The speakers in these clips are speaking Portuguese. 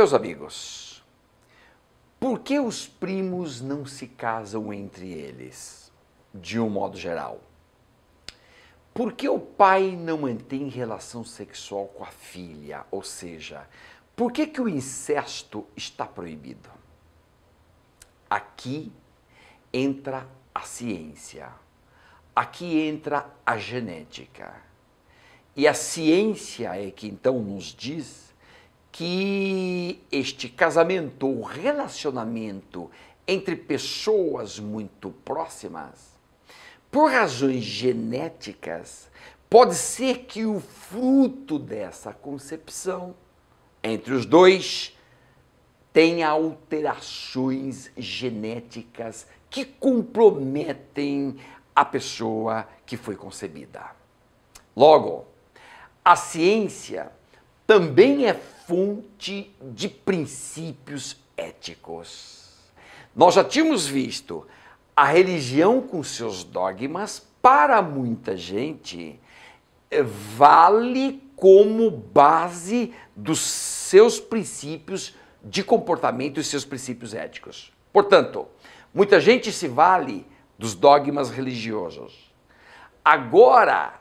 Meus amigos, por que os primos não se casam entre eles, de um modo geral? Por que o pai não mantém relação sexual com a filha? Ou seja, por que, que o incesto está proibido? Aqui entra a ciência, aqui entra a genética. E a ciência é que então nos diz que este casamento ou relacionamento entre pessoas muito próximas, por razões genéticas, pode ser que o fruto dessa concepção entre os dois tenha alterações genéticas que comprometem a pessoa que foi concebida. Logo, a ciência também é fonte de princípios éticos. Nós já tínhamos visto a religião com seus dogmas, para muita gente, vale como base dos seus princípios de comportamento e seus princípios éticos. Portanto, muita gente se vale dos dogmas religiosos. Agora,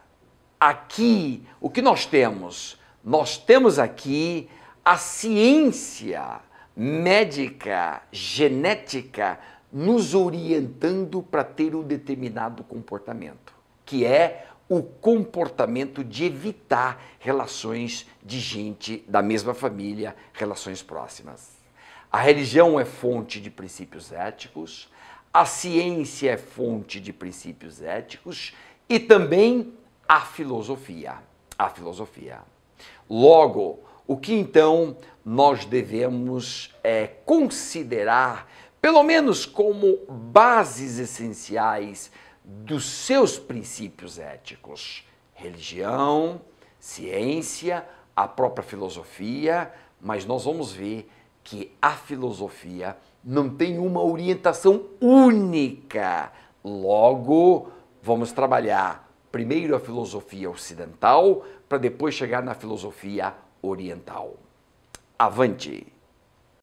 aqui, o que nós temos? Nós temos aqui a ciência médica, genética, nos orientando para ter um determinado comportamento, que é o comportamento de evitar relações de gente da mesma família, relações próximas. A religião é fonte de princípios éticos, a ciência é fonte de princípios éticos e também a filosofia. A filosofia. Logo, o que então nós devemos é, considerar, pelo menos como bases essenciais dos seus princípios éticos? Religião, ciência, a própria filosofia, mas nós vamos ver que a filosofia não tem uma orientação única. Logo, vamos trabalhar primeiro a filosofia ocidental para depois chegar na filosofia oriental. Avante!